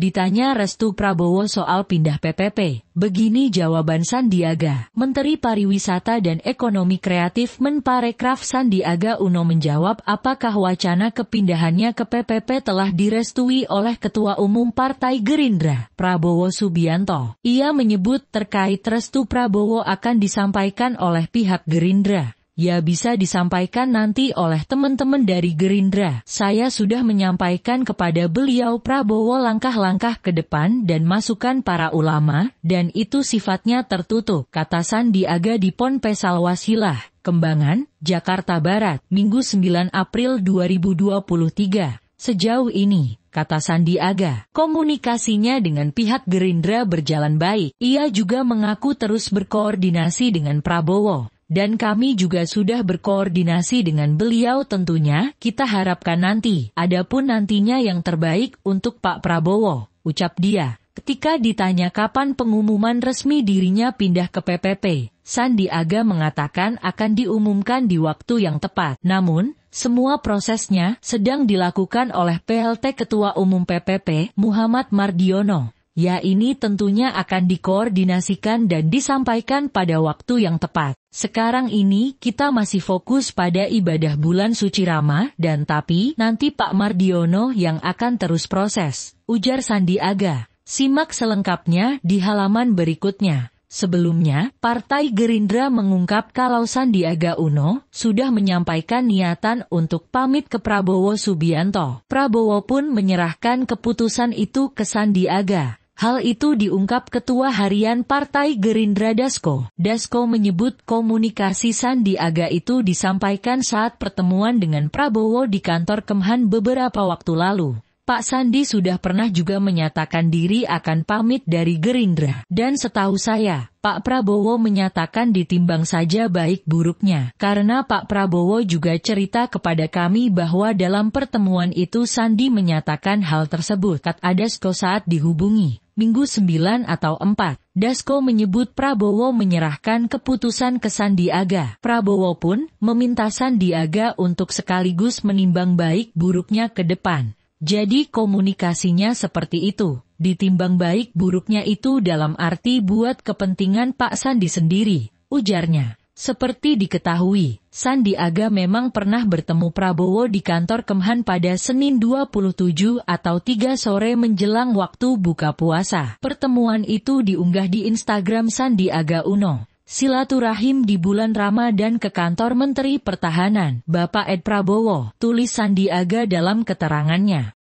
Ditanya restu Prabowo soal pindah PPP, begini jawaban Sandiaga. Menteri Pariwisata dan Ekonomi Kreatif Menparekraf Sandiaga Uno menjawab apakah wacana kepindahannya ke PPP telah direstui oleh Ketua Umum Partai Gerindra, Prabowo Subianto. Ia menyebut terkait restu Prabowo akan disampaikan oleh pihak Gerindra ya bisa disampaikan nanti oleh teman-teman dari Gerindra. Saya sudah menyampaikan kepada beliau Prabowo langkah-langkah ke depan dan masukan para ulama, dan itu sifatnya tertutup, kata Sandiaga di Ponpesal Wasilah, Kembangan, Jakarta Barat, Minggu 9 April 2023. Sejauh ini, kata Sandiaga, komunikasinya dengan pihak Gerindra berjalan baik. Ia juga mengaku terus berkoordinasi dengan Prabowo dan kami juga sudah berkoordinasi dengan beliau tentunya, kita harapkan nanti, adapun nantinya yang terbaik untuk Pak Prabowo, ucap dia. Ketika ditanya kapan pengumuman resmi dirinya pindah ke PPP, Sandiaga mengatakan akan diumumkan di waktu yang tepat. Namun, semua prosesnya sedang dilakukan oleh PLT Ketua Umum PPP, Muhammad Mardiono. Ya ini tentunya akan dikoordinasikan dan disampaikan pada waktu yang tepat. Sekarang ini kita masih fokus pada ibadah bulan suci Rama dan tapi nanti Pak Mardiono yang akan terus proses, ujar Sandiaga. Simak selengkapnya di halaman berikutnya. Sebelumnya, Partai Gerindra mengungkap kalau Sandiaga Uno sudah menyampaikan niatan untuk pamit ke Prabowo Subianto. Prabowo pun menyerahkan keputusan itu ke Sandiaga. Hal itu diungkap Ketua Harian Partai Gerindra Dasko. Dasko menyebut komunikasi Sandi Aga itu disampaikan saat pertemuan dengan Prabowo di kantor Kemhan beberapa waktu lalu. Pak Sandi sudah pernah juga menyatakan diri akan pamit dari Gerindra. Dan setahu saya, Pak Prabowo menyatakan ditimbang saja baik buruknya. Karena Pak Prabowo juga cerita kepada kami bahwa dalam pertemuan itu Sandi menyatakan hal tersebut. Kat Adasko saat dihubungi. Minggu 9 atau 4. Dasko menyebut Prabowo menyerahkan keputusan ke Sandiaga. Prabowo pun meminta Sandiaga untuk sekaligus menimbang baik buruknya ke depan. Jadi komunikasinya seperti itu, ditimbang baik buruknya itu dalam arti buat kepentingan Pak Sandi sendiri, ujarnya. Seperti diketahui, Sandiaga memang pernah bertemu Prabowo di kantor Kemhan pada Senin 27 atau 3 sore menjelang waktu buka puasa. Pertemuan itu diunggah di Instagram Sandiaga Uno. Silaturahim di bulan Ramadan ke kantor Menteri Pertahanan, Bapak Ed Prabowo, tulis Sandiaga dalam keterangannya.